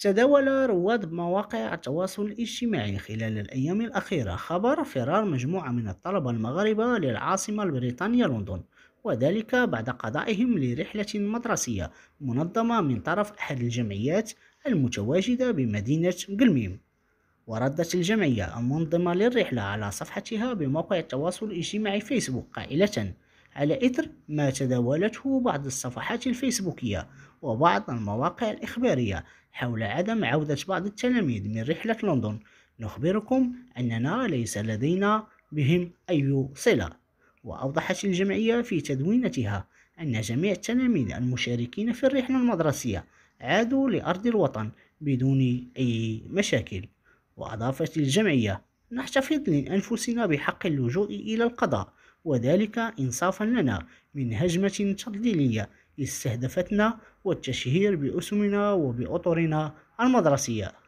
تداول رواد مواقع التواصل الاجتماعي خلال الأيام الأخيرة خبر فرار مجموعة من الطلبة المغاربة للعاصمة البريطانية لندن وذلك بعد قضائهم لرحلة مدرسية منظمة من طرف أحد الجمعيات المتواجدة بمدينة قلميم وردت الجمعية المنظمة للرحلة على صفحتها بموقع التواصل الاجتماعي فيسبوك قائلة على إثر ما تداولته بعض الصفحات الفيسبوكية وبعض المواقع الإخبارية حول عدم عودة بعض التلاميذ من رحلة لندن نخبركم أننا ليس لدينا بهم أي صلة وأوضحت الجمعية في تدوينتها أن جميع التلاميذ المشاركين في الرحلة المدرسية عادوا لأرض الوطن بدون أي مشاكل وأضافت الجمعية نحتفظ لأنفسنا بحق اللجوء إلى القضاء وذلك إنصافا لنا من هجمة تضليلية استهدفتنا والتشهير بأسمنا وبأطرنا المدرسية